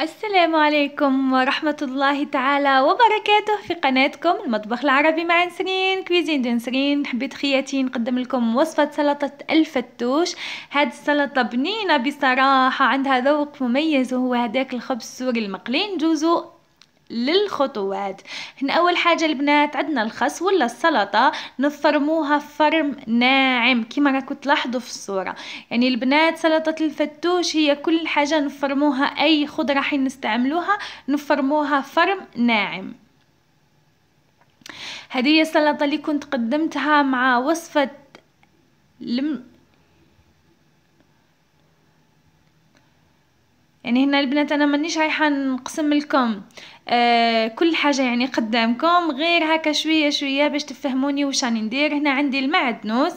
السلام عليكم ورحمة الله تعالى وبركاته في قناتكم المطبخ العربي مع نسرين كويزين دنسرين نسرين حبيت خياتي نقدم لكم وصفة سلطة الفتوش هاد السلطة بنينة بصراحة عندها ذوق مميز وهو هداك الخبز السوري المقلي نجوزو للخطوات هنا أول حاجة البنات عندنا الخس ولا السلطة نفرموها فرم ناعم كما راكم تلاحظوا في الصورة يعني البنات سلطة الفتوش هي كل حاجة نفرموها أي خضرة حين نستعملوها نفرموها فرم ناعم هذه السلطة اللي كنت قدمتها مع وصفة لم يعني هنا البنات انا مانيش رايحه نقسم لكم آه كل حاجه يعني قدامكم غير هكا شويه شويه باش تفهموني واش راني ندير هنا عندي المعدنوس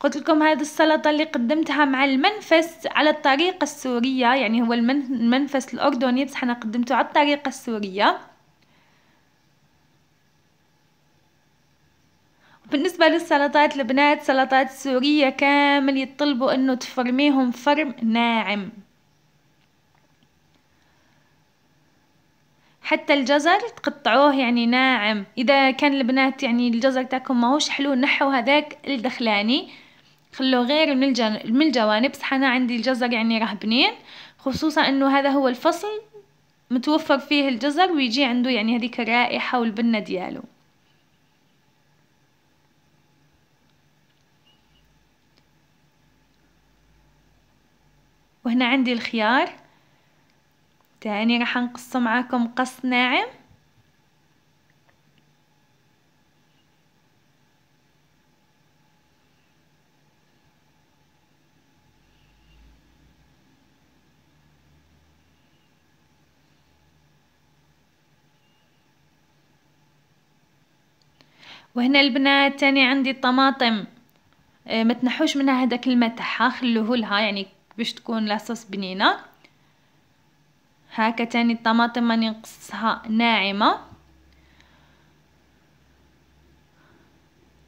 قلت لكم هذه السلطه اللي قدمتها مع المنفس على الطريقه السوريه يعني هو المنفس الاردني بصح انا قدمته على الطريقه السوريه بالنسبه للسلطات البنات سلطات سوريه كامل يطلبوا انه تفرميهم فرم ناعم حتى الجزر تقطعوه يعني ناعم اذا كان البنات يعني الجزر تاعكم ماهوش حلو نحوا هذاك الدخلاني خلوه غير من, الجن... من الجوانب صح انا عندي الجزر يعني راه بنين خصوصا انه هذا هو الفصل متوفر فيه الجزر ويجي عنده يعني هذيك الرائحه والبنه ديالو وهنا عندي الخيار تاني راح نقص معاكم قص ناعم وهنا البنات تاني عندي الطماطم آه، ما تنحوش منها هذاك الملح خلوه لها يعني باش تكون لاصوص بنينه هكا تاني الطماطم ماني نقصها ناعمه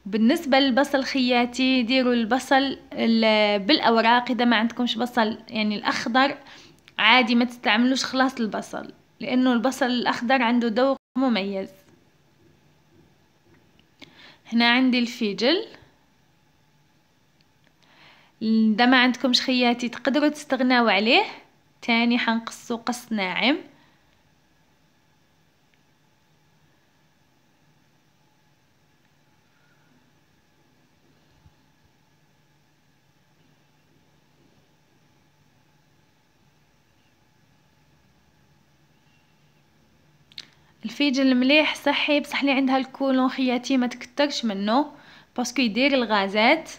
بالنسبه للبصل خياتي ديروا البصل بالاوراق اذا ما عندكمش بصل يعني الاخضر عادي ما تستعملوش خلاص البصل لانه البصل الاخضر عنده ذوق مميز هنا عندي الفيجل اذا ما عندكمش خياتي تقدروا تستغناو عليه تاني حنقصو قص ناعم الفيجن المليح صحي بصح لي عندها الكولون خياتي ما تكترش منه باسكو يدير الغازات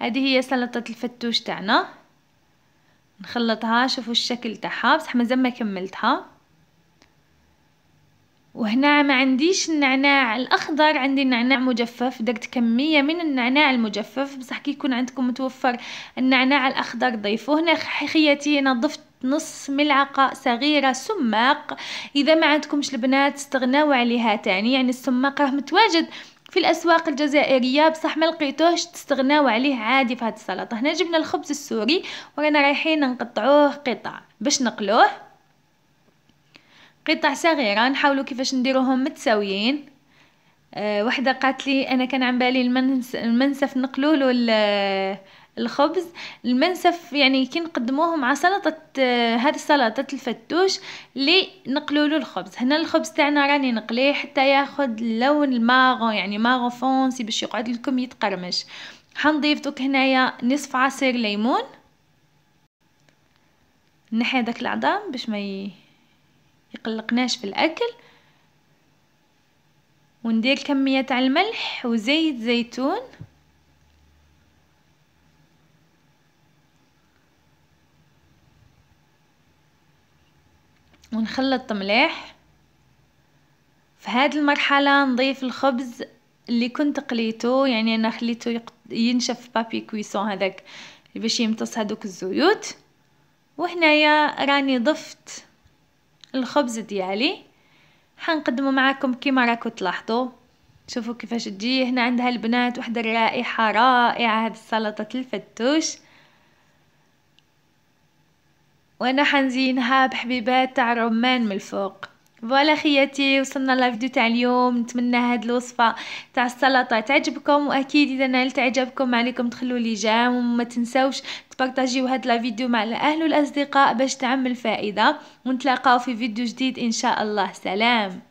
هذه هي سلطة الفتوش تاعنا نخلطها شوفوا الشكل تاعها بصح مازال ما كملتها وهنا ما عنديش النعناع الاخضر عندي النعناع مجفف درت كميه من النعناع المجفف بصح كي يكون عندكم متوفر النعناع الاخضر ضيفوه هنا خياتي انا ضفت نص ملعقة صغيرة سماق إذا ما عندكمش البنات استغناو عليها تاني يعني السماق راه متواجد في الاسواق الجزائريه بصح ما لقيتوهش تستغناو عليه عادي في هذه السلطه هنا جبنا الخبز السوري ورانا رايحين نقطعوه قطع باش نقلوه قطع صغيره نحاولوا كيفاش نديروهم متساويين أه وحده قالت لي انا كان عن بالي المنس المنسف نقلوه له الخبز المنسف يعني كي نقدموه مع سلطة هذه آه، سلطة الفتوش اللي نقلوا له الخبز هنا الخبز تاعنا راني نقليه حتى ياخد اللون الماغو يعني ماغو فونسي باش يقعد لكم يتقرمش حنضيف دوك هنايا نصف عصير ليمون نحي داك العظام باش ما يقلقناش في الاكل وندير كميه تاع الملح وزيت زيتون ونخلط مليح في هذه المرحلة نضيف الخبز اللي كنت قليته يعني انا خليته ينشف بابي كويسون هذاك باش يمتص هذوك الزيوت وهنايا راني ضفت الخبز ديالي حنقدمه معاكم كيما راكم تلاحظوا شوفوا كيفاش تجي هنا عندها البنات واحدة الرائحة رائعة هاد السلطة الفتوش وانا حنزينها بحبيبات تاع الرمان من الفوق فوالا خياتي وصلنا لفيديو تاع اليوم نتمنى هاد الوصفه تاع السلطه تعجبكم واكيد اذا نالت اعجابكم عليكم تخلوا لي جام وما تنساوش تبارطاجيو هاد لا فيديو مع الاهل والاصدقاء باش تعمل فائده ونتلاقاو في فيديو جديد ان شاء الله سلام